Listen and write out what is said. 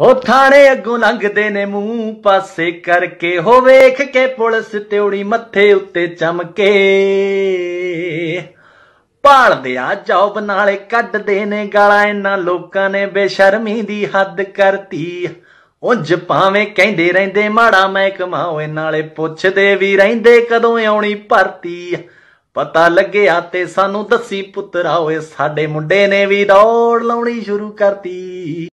ਹੋ ਥਾਣੇ ਅੱਗੋਂ ਲੰਘਦੇ ਨੇ ਮੂੰਹ ਪਾਸੇ ਕਰਕੇ ਹੋ ਵੇਖ ਕੇ ਪੁਲਿਸ ਤਿਉੜੀ ਮੱਥੇ ਉੱਤੇ ਚਮਕੇ ਭਾਲਦੇ ਆ ਜੌਬ ਨਾਲੇ ਕੱਢਦੇ ਨੇ ਗਾਲਾਂ ਇਹਨਾਂ ਲੋਕਾਂ ਨੇ ਬੇਸ਼ਰਮੀ ਦੀ ਹੱਦ ਕਰਤੀ ਉੰਜ ਭਾਵੇਂ ਕਹਿੰਦੇ ਰਹਿੰਦੇ ਮਾੜਾ ਮੈਂ ਕਮਾਉਏ ਨਾਲੇ ਪੁੱਛਦੇ ਵੀ ਰਹਿੰਦੇ ਕਦੋਂ ਆਉਣੀ ਭਰਤੀ ਪਤਾ ਲੱਗਿਆ ਤੇ ਸਾਨੂੰ ਦੱਸੀ ਪੁੱਤਰਾ ਓਏ ਸਾਡੇ ਮੁੰਡੇ ਨੇ ਵੀ ਦੌੜ ਲਾਉਣੀ ਸ਼ੁਰੂ ਕਰਤੀ